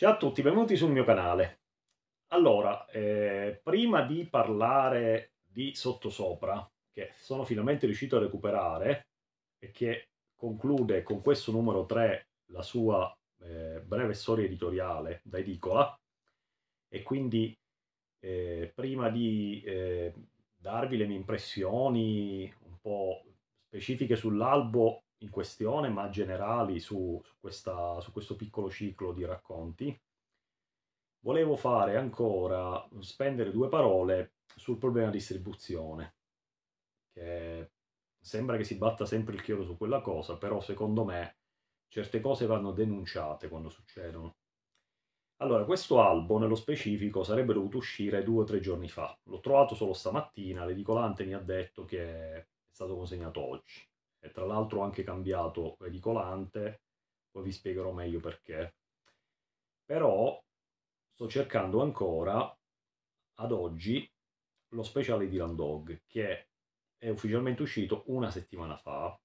Ciao a tutti, benvenuti sul mio canale. Allora, eh, prima di parlare di Sottosopra, che sono finalmente riuscito a recuperare e che conclude con questo numero 3 la sua eh, breve storia editoriale da edicola, e quindi eh, prima di eh, darvi le mie impressioni un po' specifiche sull'albo in questione, ma generali su, su, questa, su questo piccolo ciclo di racconti, volevo fare ancora, spendere due parole sul problema distribuzione, che sembra che si batta sempre il chiodo su quella cosa, però secondo me certe cose vanno denunciate quando succedono. Allora, questo albo nello specifico sarebbe dovuto uscire due o tre giorni fa. L'ho trovato solo stamattina, l'edicolante mi ha detto che è stato consegnato oggi e tra l'altro ho anche cambiato edicolante, poi vi spiegherò meglio perché. Però sto cercando ancora ad oggi lo speciale di Landog che è ufficialmente uscito una settimana fa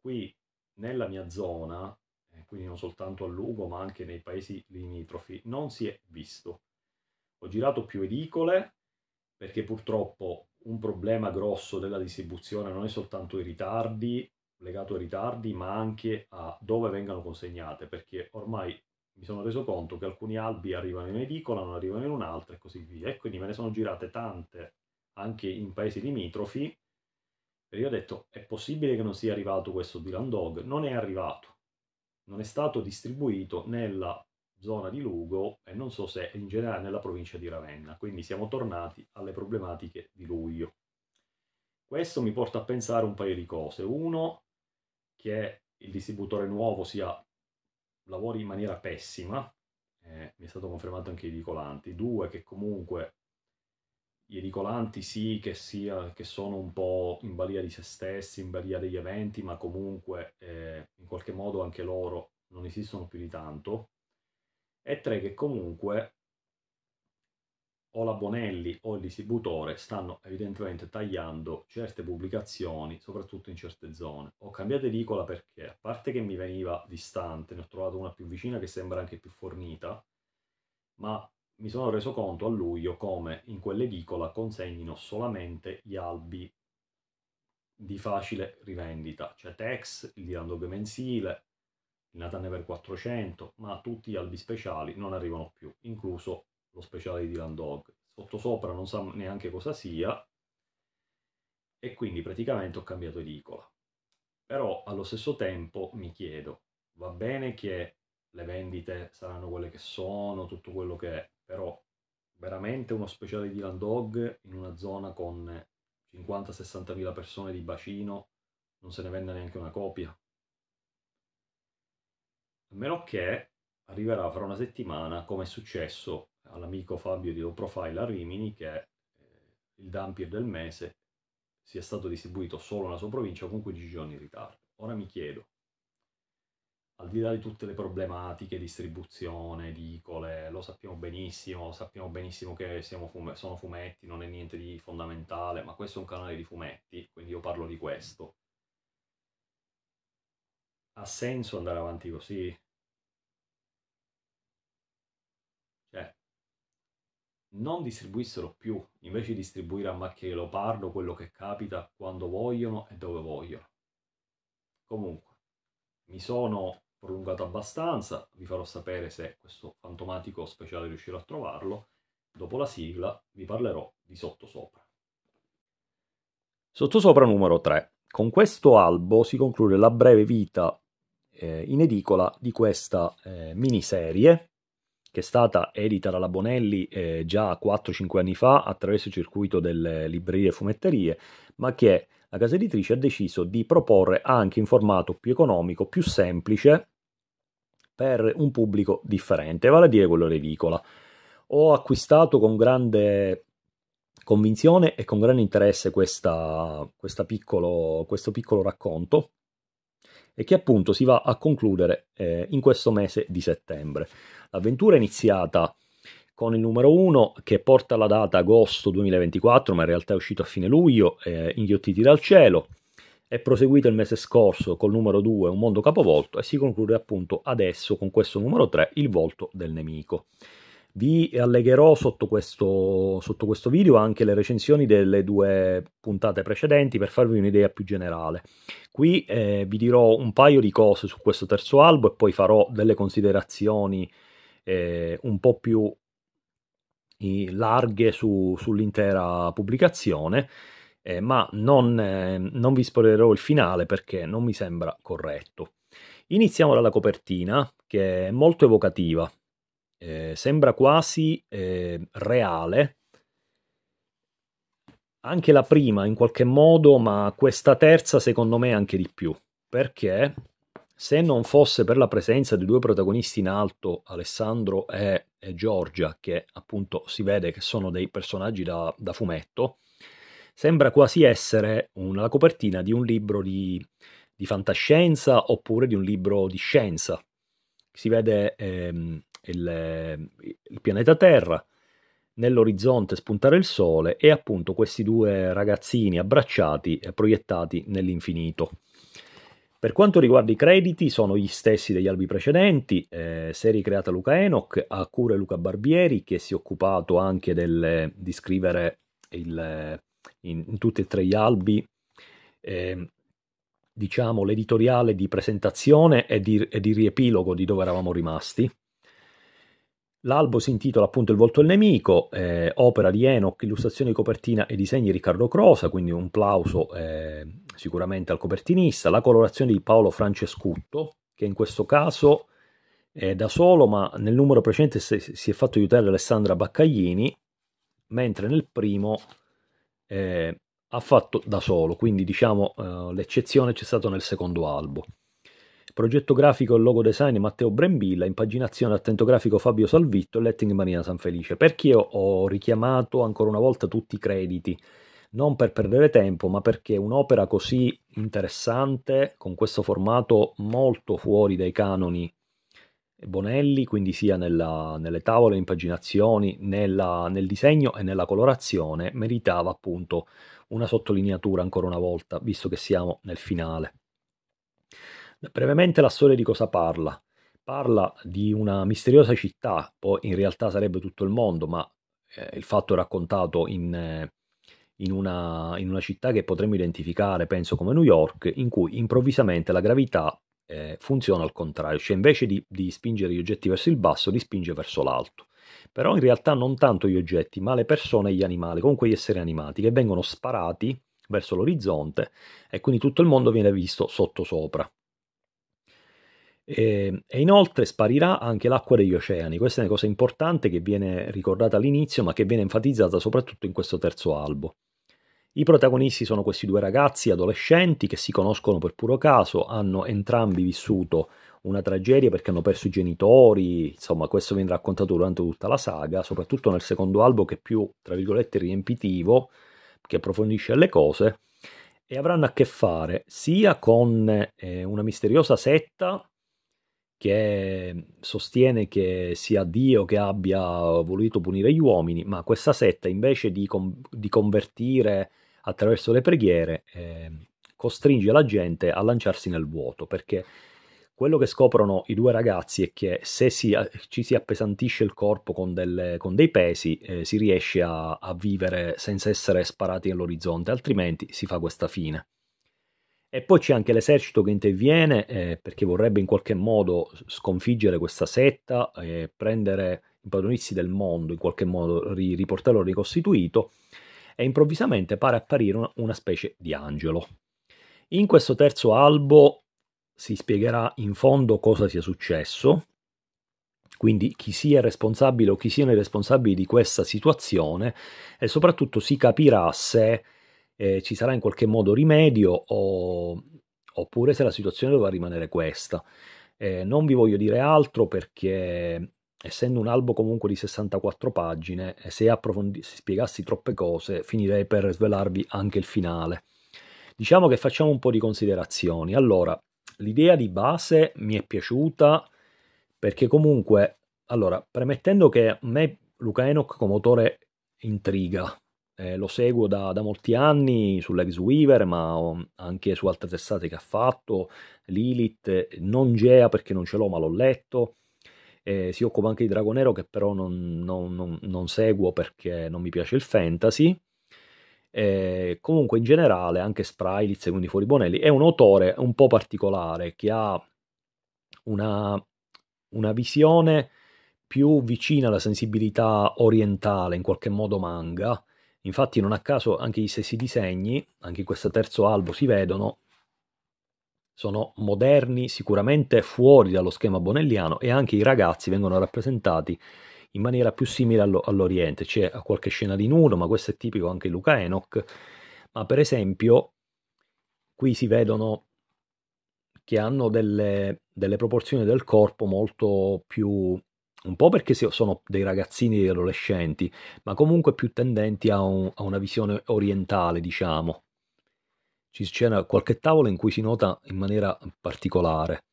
qui nella mia zona eh, quindi non soltanto a Lugo ma anche nei paesi limitrofi non si è visto ho girato più edicole perché purtroppo un problema grosso della distribuzione non è soltanto i ritardi legato ai ritardi, ma anche a dove vengano consegnate, perché ormai mi sono reso conto che alcuni albi arrivano in edicola, non arrivano in un'altra e così via. E quindi me ne sono girate tante anche in paesi limitrofi. E io ho detto, è possibile che non sia arrivato questo Dylan Dog? Non è arrivato. Non è stato distribuito nella zona di Lugo e non so se in generale nella provincia di Ravenna. Quindi siamo tornati alle problematiche di luglio. Questo mi porta a pensare un paio di cose. Uno, che il distributore nuovo sia lavori in maniera pessima, eh, mi è stato confermato anche i edicolanti, due che comunque gli edicolanti sì che, sia, che sono un po' in balia di se stessi, in balia degli eventi, ma comunque eh, in qualche modo anche loro non esistono più di tanto, e tre che comunque o la Bonelli o il distributore stanno evidentemente tagliando certe pubblicazioni, soprattutto in certe zone. Ho cambiato edicola perché, a parte che mi veniva distante, ne ho trovato una più vicina che sembra anche più fornita, ma mi sono reso conto a luglio come in quell'edicola consegnino solamente gli albi di facile rivendita, cioè Tex, il Dirandobe mensile, il Natanever 400, ma tutti gli albi speciali non arrivano più, incluso lo speciale di Dylan Dog. Sottosopra non sa neanche cosa sia e quindi praticamente ho cambiato edicola. Però allo stesso tempo mi chiedo, va bene che le vendite saranno quelle che sono, tutto quello che è, però veramente uno speciale di Land Dog in una zona con 50-60 mila persone di bacino non se ne vende neanche una copia. A meno che arriverà fra una settimana, come è successo all'amico Fabio di Low Profile a Rimini che eh, il Dampier del mese sia stato distribuito solo nella sua provincia con 15 giorni in ritardo. Ora mi chiedo, al di là di tutte le problematiche, distribuzione, edicole, lo sappiamo benissimo, sappiamo benissimo che fume sono fumetti, non è niente di fondamentale, ma questo è un canale di fumetti, quindi io parlo di questo. Ha senso andare avanti così? non distribuissero più, invece di distribuire a macchie di leopardo quello che capita quando vogliono e dove vogliono. Comunque, mi sono prolungato abbastanza, vi farò sapere se questo fantomatico speciale riuscirò a trovarlo. Dopo la sigla vi parlerò di Sottosopra. Sottosopra numero 3. Con questo albo si conclude la breve vita eh, in edicola di questa eh, miniserie che è stata edita dalla Bonelli eh, già 4-5 anni fa attraverso il circuito delle librerie e fumetterie, ma che la casa editrice ha deciso di proporre anche in formato più economico, più semplice, per un pubblico differente, vale a dire quello levicola. Ho acquistato con grande convinzione e con grande interesse questa, questa piccolo, questo piccolo racconto e che appunto si va a concludere eh, in questo mese di settembre. L'avventura è iniziata con il numero 1 che porta la data agosto 2024, ma in realtà è uscito a fine luglio, eh, inghiottiti dal cielo, è proseguito il mese scorso col numero 2 Un mondo capovolto e si conclude appunto adesso con questo numero 3 Il volto del nemico. Vi allegherò sotto questo, sotto questo video anche le recensioni delle due puntate precedenti per farvi un'idea più generale. Qui eh, vi dirò un paio di cose su questo terzo albo e poi farò delle considerazioni eh, un po' più larghe su, sull'intera pubblicazione, eh, ma non, eh, non, vi spoilerò il finale perché non mi sembra corretto. Iniziamo dalla copertina, che è molto evocativa eh, sembra quasi eh, reale. Anche la prima in qualche modo, ma questa terza secondo me anche di più, perché se non fosse per la presenza di due protagonisti in alto, Alessandro e, e Giorgia, che appunto si vede che sono dei personaggi da, da fumetto, sembra quasi essere una copertina di un libro di, di fantascienza oppure di un libro di scienza. Si vede ehm, il, eh, il pianeta Terra, nell'orizzonte spuntare il sole e appunto questi due ragazzini abbracciati e proiettati nell'infinito. Per quanto riguarda i crediti, sono gli stessi degli albi precedenti, eh, serie creata Luca Enoch, a cure Luca Barbieri, che si è occupato anche del, di scrivere il, in, in, tutti e tre gli albi, eh, diciamo, l'editoriale di presentazione e di, e di riepilogo di dove eravamo rimasti. L'albo si intitola appunto Il volto del nemico, eh, opera di Enoch, illustrazione di copertina e disegni di Riccardo Crosa, quindi un plauso eh, sicuramente al copertinista, la colorazione di Paolo Francescutto, che in questo caso è da solo, ma nel numero precedente si è fatto aiutare Alessandra Baccaglini, mentre nel primo eh, ha fatto da solo, quindi diciamo eh, l'eccezione c'è stata nel secondo albo progetto grafico e logo design Matteo Brembilla, impaginazione e attento grafico Fabio Salvitto e letting Marina Sanfelice. Perché ho richiamato ancora una volta tutti i crediti? Non per perdere tempo, ma perché un'opera così interessante, con questo formato molto fuori dai canoni Bonelli, quindi sia nella, nelle tavole, impaginazioni, nella, nel disegno e nella colorazione, meritava appunto una sottolineatura ancora una volta, visto che siamo nel finale. Brevemente la storia di cosa parla. Parla di una misteriosa città, poi in realtà sarebbe tutto il mondo, ma eh, il fatto è raccontato in, eh, in, una, in, una, città che potremmo identificare, penso, come New York, in cui improvvisamente la gravità eh, funziona al contrario, cioè invece di, di spingere gli oggetti verso il basso, li spinge verso l'alto però in realtà non tanto gli oggetti, ma le persone e gli animali, comunque gli esseri animati, che vengono sparati verso l'orizzonte e quindi tutto il mondo viene visto sottosopra. E, ehm, e, inoltre sparirà anche l'acqua degli oceani. Questa è una cosa importante che viene ricordata all'inizio, ma che viene enfatizzata soprattutto in questo terzo albo. I protagonisti sono questi due ragazzi adolescenti che si conoscono per puro caso, hanno entrambi vissuto una tragedia perché hanno perso i genitori, insomma questo viene raccontato durante tutta la saga, soprattutto nel secondo albo che è più, tra virgolette, riempitivo, che approfondisce le cose, e avranno a che fare sia con eh, una misteriosa setta che mhmm, sostiene che sia Dio che abbia voluto punire gli uomini, ma questa setta invece di, com- di convertire attraverso le preghiere eh, costringe la gente a lanciarsi nel vuoto, perché quello che scoprono i due ragazzi è che se si, ci si appesantisce il corpo con, delle, con dei pesi eh, si riesce a, a vivere senza essere sparati all'orizzonte, altrimenti si fa questa fine. E poi c'è anche l'esercito che interviene eh, perché vorrebbe in qualche modo sconfiggere questa setta, eh, prendere, impadronirsi del mondo, in qualche modo ri- riportarlo ricostituito, e improvvisamente pare apparire una, una specie di angelo. In questo terzo albo si spiegherà in fondo cosa sia successo, quindi chi sia responsabile o chi siano i responsabili di questa situazione e soprattutto si capirà se eh, ci sarà in qualche modo rimedio o, oppure se la situazione dovrà rimanere questa. Eh, non vi voglio dire altro perché essendo un albo comunque di 64 pagine, eh, se, approfondi- se spiegassi troppe cose finirei per svelarvi anche il finale. Diciamo che facciamo un po' di considerazioni. Allora, l'idea di base mi è piaciuta perché comunque, allora, premettendo che a me Luca Enoch come autore intriga, eh, lo seguo da, da, molti anni sull'Ex Weaver, ma um, anche su altre testate che ha fatto, Lilith, non Gea perché non ce l'ho, ma l'ho letto. Eh, si occupa anche di Dragonero che però non, non, non, non, seguo perché non mi piace il fantasy. Eh, comunque in generale anche Sprailitz, quindi Fuori Bonelli, è un autore un po' particolare che ha una, una visione più vicina alla sensibilità orientale, in qualche modo manga, Infatti non a caso anche gli stessi disegni, anche in questo terzo albo si vedono, sono moderni, sicuramente fuori dallo schema bonelliano e anche i ragazzi vengono rappresentati in maniera più simile allo, all'Oriente. C'è qualche scena di nudo, ma questo è tipico anche di Luca Enoch. Ma per esempio qui si vedono che hanno delle, delle proporzioni del corpo molto più un po' perché sono dei ragazzini e adolescenti, ma comunque più tendenti a, un, a una visione orientale, diciamo. C'è qualche tavolo in cui si nota in maniera particolare.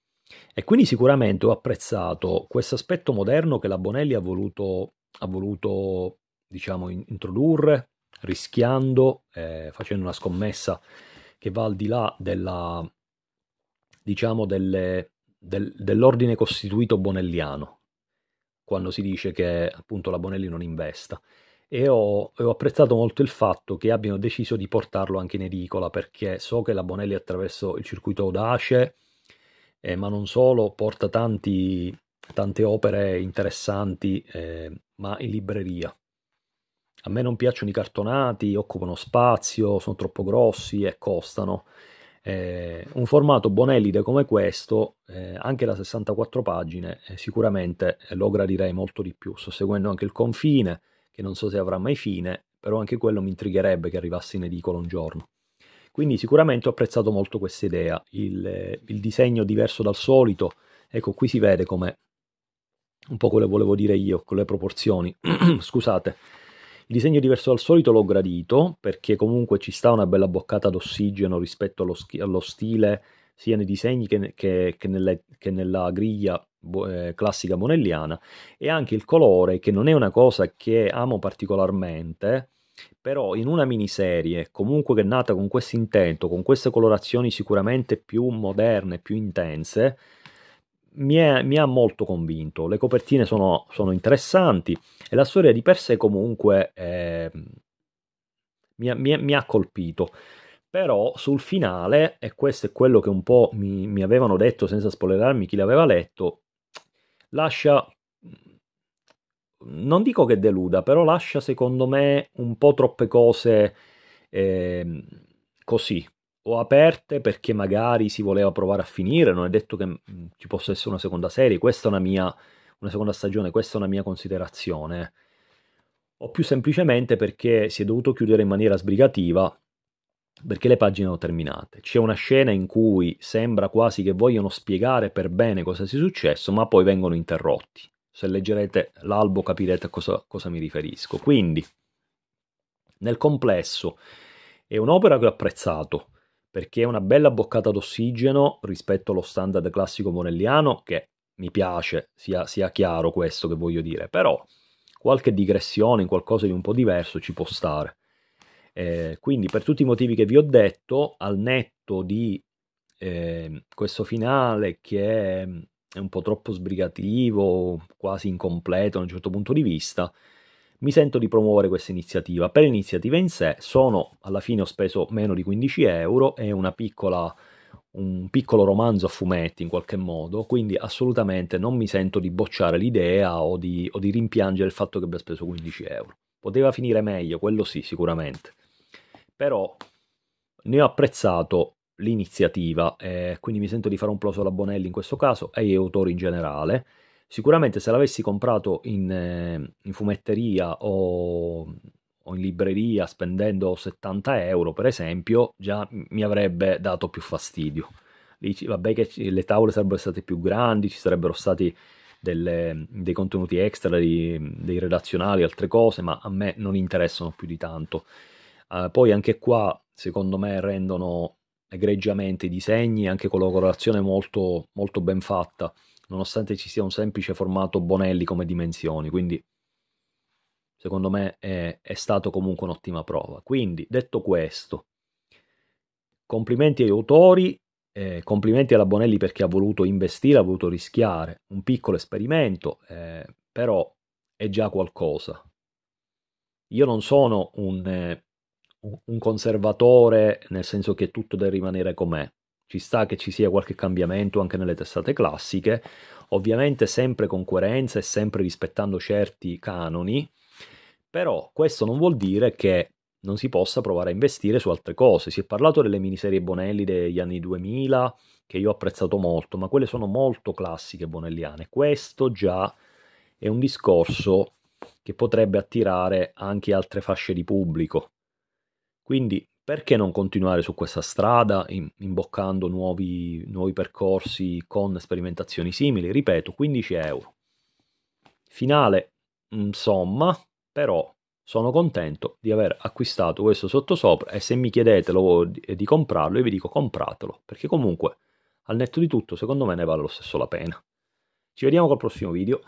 E quindi sicuramente ho apprezzato questo aspetto moderno che la Bonelli ha voluto, ha voluto diciamo, introdurre, rischiando, eh, facendo una scommessa che va al di là della, diciamo, delle, del, dell'ordine costituito bonelliano quando si dice che appunto la Bonelli non investa. E ho, ho, apprezzato molto il fatto che abbiano deciso di portarlo anche in edicola perché so che la Bonelli attraverso il circuito Audace, eh, ma non solo, porta tanti, tante opere interessanti, eh, ma in libreria. A me non piacciono i cartonati, occupano spazio, sono troppo grossi e costano. Eh, un formato bonellide come questo, eh, anche da 64 pagine, eh, sicuramente eh, lo gradirei molto di più. Sto seguendo anche il confine, che non so se avrà mai fine, però anche quello mi intrigherebbe che arrivasse in edicola un giorno. Quindi sicuramente ho apprezzato molto questa idea, il, eh, il disegno diverso dal solito, ecco qui si vede come un po' quello che volevo dire io con le proporzioni, scusate, il disegno diverso dal solito l'ho gradito perché comunque ci sta una bella boccata d'ossigeno rispetto allo, schi- allo stile sia nei disegni che, che, che, nelle, che nella griglia eh, classica monelliana e anche il colore che non è una cosa che amo particolarmente però in una miniserie comunque che è nata con questo intento con queste colorazioni sicuramente più moderne più intense mi, è, mi, ha molto convinto. Le copertine sono, sono, interessanti e la storia di per sé comunque eh, mi, ha, mi, mi, ha, colpito. Però sul finale, e questo è quello che un po' mi, avevano detto senza spoilerarmi chi l'aveva letto, lascia, non dico che deluda, però lascia secondo me un po' troppe cose eh, così, o aperte perché magari si voleva provare a finire, non è detto che mm, ci possa essere una seconda serie, questa è una mia una seconda stagione, questa è una mia considerazione. O più semplicemente perché si è dovuto chiudere in maniera sbrigativa perché le pagine erano terminate. C'è una scena in cui sembra quasi che vogliono spiegare per bene cosa sia successo, ma poi vengono interrotti. Se leggerete l'albo capirete a cosa, cosa mi riferisco. Quindi, nel complesso, è un'opera che ho apprezzato, perché è una bella boccata d'ossigeno rispetto allo standard classico morelliano, che mi piace, sia, sia chiaro questo che voglio dire, però qualche digressione in qualcosa di un po' diverso ci può stare. Eh, quindi per tutti i motivi che vi ho detto, al netto di eh, questo finale che è un po' troppo sbrigativo, quasi incompleto da un certo punto di vista, mi sento di promuovere questa iniziativa. Per l'iniziativa in sé sono, alla fine ho speso meno di 15 euro, è una piccola un piccolo romanzo a fumetti in qualche modo, quindi assolutamente non mi sento di bocciare l'idea o di, o di rimpiangere il fatto che abbia speso 15 euro. Poteva finire meglio, quello sì, sicuramente. Però ne ho apprezzato l'iniziativa e eh, quindi mi sento di fare un plauso alla Bonelli in questo caso e agli autori in generale Sicuramente se l'avessi comprato in, eh, in fumetteria o o in libreria spendendo 70 euro per esempio già mi avrebbe dato più fastidio lì vabbè che le tavole sarebbero state più grandi ci sarebbero stati delle, dei contenuti extra dei, dei redazionali altre cose ma a me non interessano più di tanto uh, poi anche qua secondo me rendono egregiamente i disegni anche con la colorazione molto, molto ben fatta nonostante ci sia un semplice formato Bonelli come dimensioni, quindi secondo me è, è stato comunque un'ottima prova. Quindi, detto questo, complimenti agli autori, eh, complimenti alla Bonelli perché ha voluto investire, ha voluto rischiare, un piccolo esperimento, eh, però è già qualcosa. Io non sono un, eh, un conservatore nel senso che tutto deve rimanere com'è, ci sta che ci sia qualche cambiamento anche nelle testate classiche, ovviamente sempre con coerenza e sempre rispettando certi canoni, però questo non vuol dire che non si possa provare a investire su altre cose. Si è parlato delle miniserie Bonelli degli anni 2000, che io ho apprezzato molto, ma quelle sono molto classiche bonelliane. Questo già è un discorso che potrebbe attirare anche altre fasce di pubblico. Quindi perché non continuare su questa strada imboccando nuovi, nuovi, percorsi con sperimentazioni simili? Ripeto, 15 euro. Finale, insomma, mm, però sono contento di aver acquistato questo sottosopra e se mi chiedete di comprarlo io vi dico compratelo, perché comunque al netto di tutto secondo me ne vale lo stesso la pena. Ci vediamo col prossimo video.